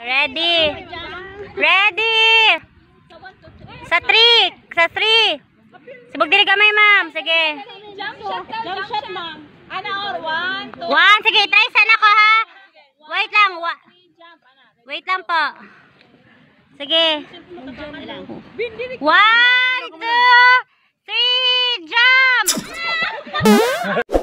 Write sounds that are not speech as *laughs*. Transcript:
Ready? Ready? Sa trick, sa three. Sibog diri gamay, ma'am. Sige. Jump shot, jump shot, ma'am. Ana or one, two. One, sige. Try sana ko, ha? Wait lang. Wait lang po. Sige. One, two, three, jump! *laughs*